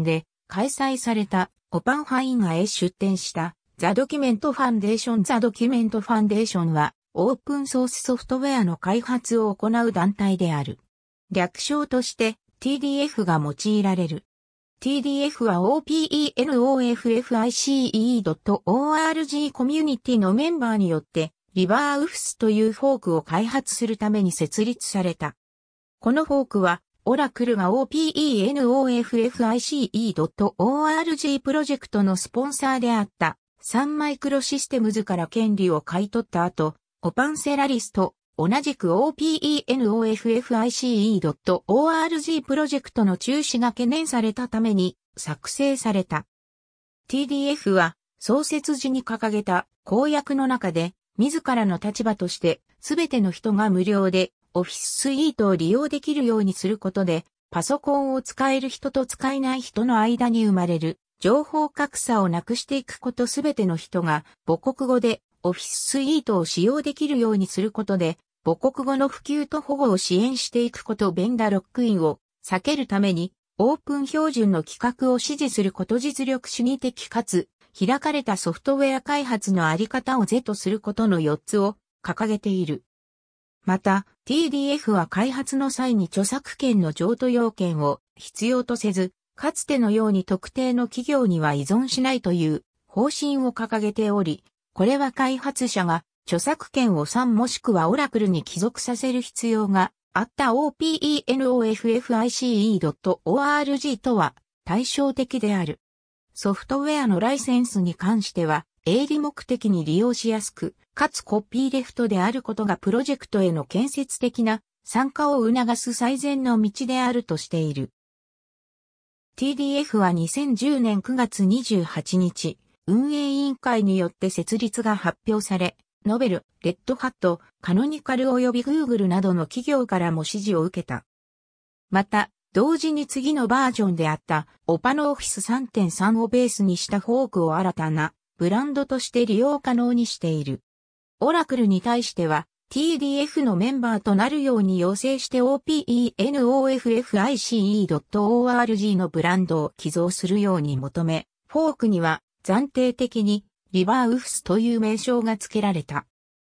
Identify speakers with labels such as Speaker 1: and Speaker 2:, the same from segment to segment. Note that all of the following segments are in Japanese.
Speaker 1: で開催されたオパンハインガへ出展したザ・ドキュメント・ファンデーションザ・ドキュメント・ファンデーションはオープンソースソフトウェアの開発を行う団体である。略称として TDF が用いられる。TDF は OpenOFFICE.org コミュニティのメンバーによってリバーウフスというフォークを開発するために設立された。このフォークはオラクルが OPENOFFICE.org プロジェクトのスポンサーであったサンマイクロシステムズから権利を買い取った後、オパンセラリスト、同じく OPENOFFICE.org プロジェクトの中止が懸念されたために作成された。TDF は創設時に掲げた公約の中で自らの立場として全ての人が無料でオフィススイートを利用できるようにすることで、パソコンを使える人と使えない人の間に生まれる情報格差をなくしていくことすべての人が母国語でオフィススイートを使用できるようにすることで母国語の普及と保護を支援していくことベンダーロックインを避けるためにオープン標準の企画を支持すること実力主義的かつ開かれたソフトウェア開発のあり方を是とすることの4つを掲げている。また、TDF は開発の際に著作権の譲渡要件を必要とせず、かつてのように特定の企業には依存しないという方針を掲げており、これは開発者が著作権を3もしくはオラクルに帰属させる必要があった OPENOFFICE.org とは対照的である。ソフトウェアのライセンスに関しては、営利目的に利用しやすく、かつコピーレフトであることがプロジェクトへの建設的な参加を促す最善の道であるとしている。TDF は2010年9月28日、運営委員会によって設立が発表され、ノベル、レッドハット、カノニカル及び Google などの企業からも支持を受けた。また、同時に次のバージョンであった、オパノオフィス3.3をベースにしたフォークを新たなブランドとして利用可能にしている。オラクルに対しては、TDF のメンバーとなるように要請して OpenOFFICE.org のブランドを寄贈するように求め、フォークには暫定的にリバーウフスという名称が付けられた。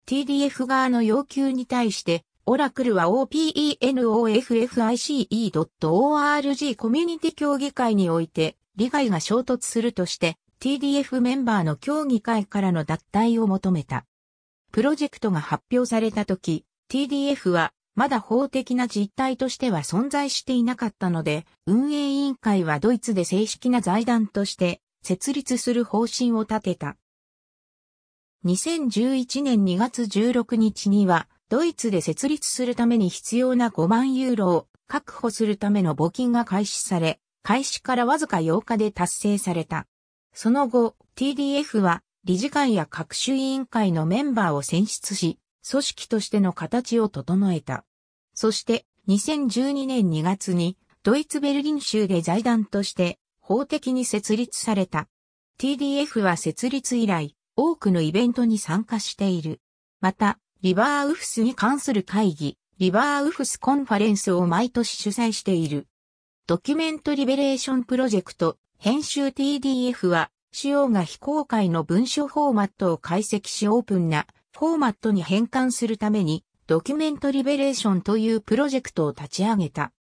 Speaker 1: TDF 側の要求に対して、オラクルは OpenOFFICE.org コミュニティ協議会において利害が衝突するとして TDF メンバーの協議会からの脱退を求めた。プロジェクトが発表された時、TDF はまだ法的な実態としては存在していなかったので、運営委員会はドイツで正式な財団として設立する方針を立てた。2011年2月16日には、ドイツで設立するために必要な5万ユーロを確保するための募金が開始され、開始からわずか8日で達成された。その後、TDF は理事会や各種委員会のメンバーを選出し、組織としての形を整えた。そして2012年2月にドイツベルリン州で財団として法的に設立された。TDF は設立以来多くのイベントに参加している。また、リバーウフスに関する会議、リバーウフスコンファレンスを毎年主催している。ドキュメントリベレーションプロジェクト編集 TDF は、仕様が非公開の文書フォーマットを解析しオープンなフォーマットに変換するために、ドキュメントリベレーションというプロジェクトを立ち上げた。